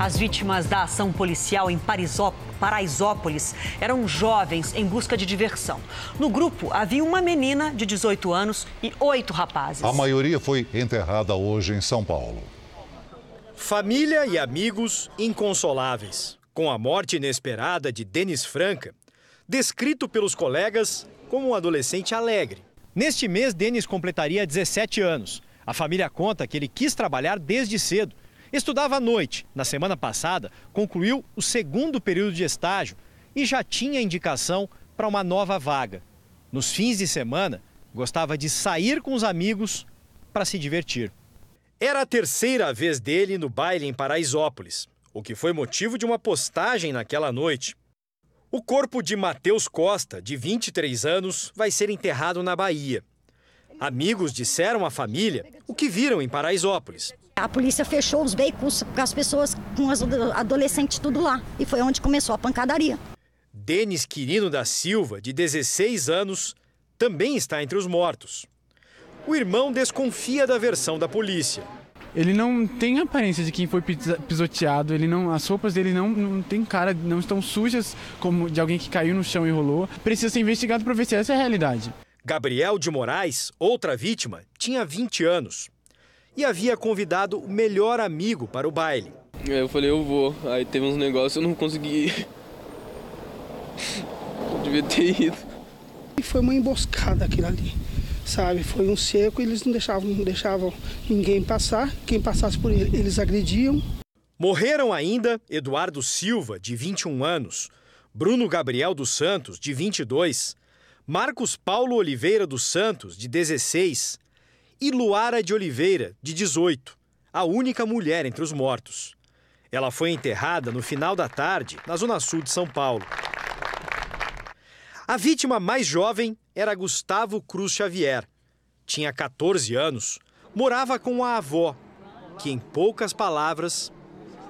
As vítimas da ação policial em Paraisópolis eram jovens em busca de diversão. No grupo havia uma menina de 18 anos e oito rapazes. A maioria foi enterrada hoje em São Paulo. Família e amigos inconsoláveis. Com a morte inesperada de Denis Franca, descrito pelos colegas como um adolescente alegre. Neste mês, Denis completaria 17 anos. A família conta que ele quis trabalhar desde cedo Estudava à noite. Na semana passada, concluiu o segundo período de estágio e já tinha indicação para uma nova vaga. Nos fins de semana, gostava de sair com os amigos para se divertir. Era a terceira vez dele no baile em Paraisópolis, o que foi motivo de uma postagem naquela noite. O corpo de Matheus Costa, de 23 anos, vai ser enterrado na Bahia. Amigos disseram à família o que viram em Paraisópolis a polícia fechou os veículos com as pessoas, com as adolescentes tudo lá. E foi onde começou a pancadaria. Denis Quirino da Silva, de 16 anos, também está entre os mortos. O irmão desconfia da versão da polícia. Ele não tem aparência de quem foi pisoteado, ele não, as roupas dele não, não tem cara, não estão sujas como de alguém que caiu no chão e rolou. Precisa ser investigado para ver se essa é a realidade. Gabriel de Moraes, outra vítima, tinha 20 anos e havia convidado o melhor amigo para o baile. Aí eu falei, eu vou. Aí teve uns negócios, eu não consegui Eu devia ter ido. E foi uma emboscada aquilo ali, sabe? Foi um seco e eles não deixavam, não deixavam ninguém passar. Quem passasse por ele, eles agrediam. Morreram ainda Eduardo Silva, de 21 anos, Bruno Gabriel dos Santos, de 22, Marcos Paulo Oliveira dos Santos, de 16, e Luara de Oliveira, de 18, a única mulher entre os mortos. Ela foi enterrada no final da tarde, na zona sul de São Paulo. A vítima mais jovem era Gustavo Cruz Xavier. Tinha 14 anos, morava com a avó, que em poucas palavras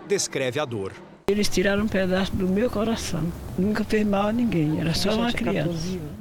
descreve a dor. Eles tiraram um pedaço do meu coração. Nunca fez mal a ninguém, era só uma criança.